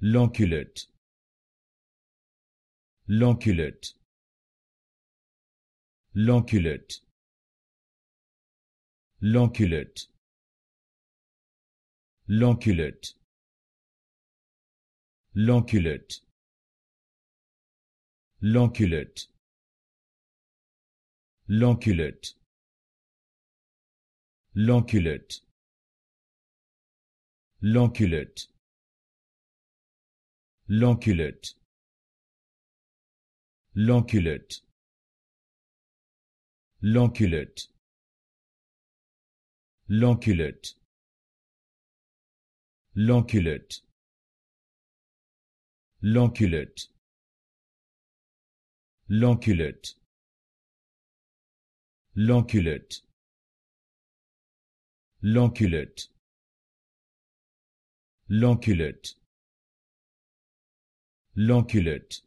L'enculotte. L'enculotte. L'enculotte. L'enculotte. L'enculotte. L'enculotte. L'enculotte. L'enculotte. L'enculotte. L'enculotte. L'enculotte. L'enculotte. L'enculotte. L'enculotte. L'enculotte. L'enculotte. L'enculotte. L'enculotte. L'enculotte. L'enculotte. L'enculotte.